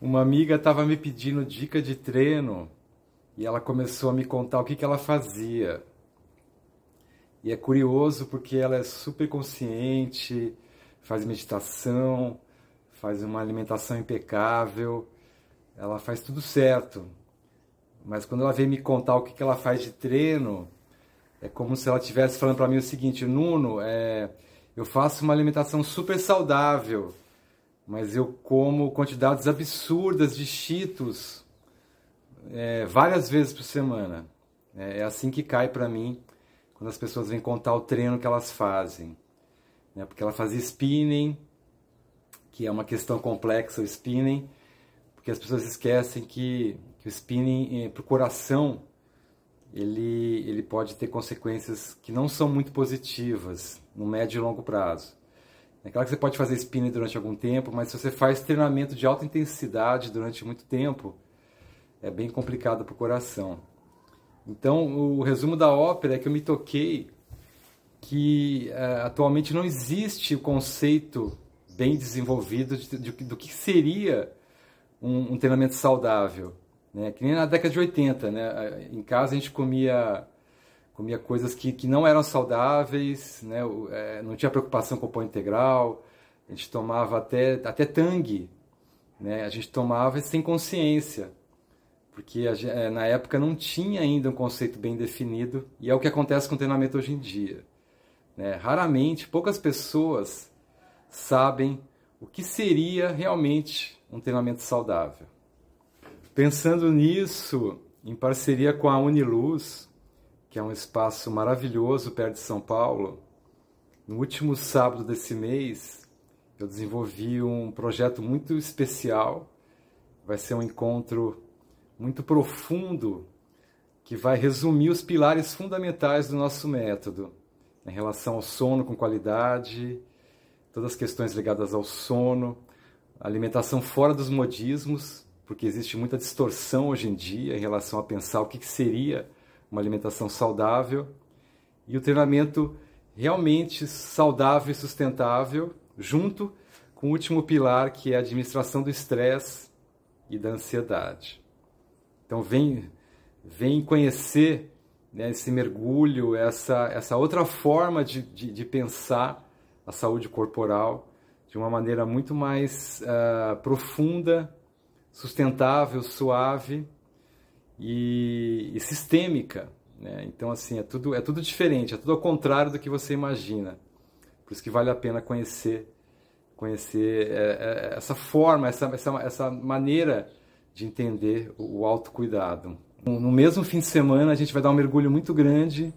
Uma amiga estava me pedindo dica de treino e ela começou a me contar o que, que ela fazia. E é curioso porque ela é super consciente, faz meditação, faz uma alimentação impecável, ela faz tudo certo. Mas quando ela vem me contar o que, que ela faz de treino, é como se ela estivesse falando para mim o seguinte: Nuno, é, eu faço uma alimentação super saudável mas eu como quantidades absurdas de cheetos é, várias vezes por semana. É, é assim que cai para mim quando as pessoas vêm contar o treino que elas fazem. Né? Porque ela fazia spinning, que é uma questão complexa o spinning, porque as pessoas esquecem que, que o spinning é, para o coração ele, ele pode ter consequências que não são muito positivas no médio e longo prazo. É claro que você pode fazer spinning durante algum tempo, mas se você faz treinamento de alta intensidade durante muito tempo, é bem complicado para o coração. Então, o resumo da ópera é que eu me toquei que uh, atualmente não existe o conceito bem desenvolvido de, de, do que seria um, um treinamento saudável. Né? Que nem na década de 80, né? em casa a gente comia comia coisas que, que não eram saudáveis, né? É, não tinha preocupação com o pão integral, a gente tomava até, até tangue, né? a gente tomava sem consciência, porque a, é, na época não tinha ainda um conceito bem definido, e é o que acontece com o treinamento hoje em dia. Né? Raramente, poucas pessoas sabem o que seria realmente um treinamento saudável. Pensando nisso, em parceria com a Uniluz, que é um espaço maravilhoso perto de São Paulo. No último sábado desse mês, eu desenvolvi um projeto muito especial. Vai ser um encontro muito profundo que vai resumir os pilares fundamentais do nosso método em relação ao sono com qualidade, todas as questões ligadas ao sono, alimentação fora dos modismos, porque existe muita distorção hoje em dia em relação a pensar o que seria uma alimentação saudável e o treinamento realmente saudável e sustentável, junto com o último pilar que é a administração do estresse e da ansiedade. Então vem, vem conhecer né, esse mergulho, essa, essa outra forma de, de, de, pensar a saúde corporal de uma maneira muito mais uh, profunda, sustentável, suave e, e sistêmica. Né? Então, assim, é tudo, é tudo diferente, é tudo ao contrário do que você imagina. Por isso que vale a pena conhecer conhecer é, é, essa forma, essa, essa, essa maneira de entender o, o autocuidado. No mesmo fim de semana, a gente vai dar um mergulho muito grande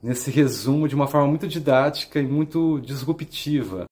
nesse resumo de uma forma muito didática e muito disruptiva.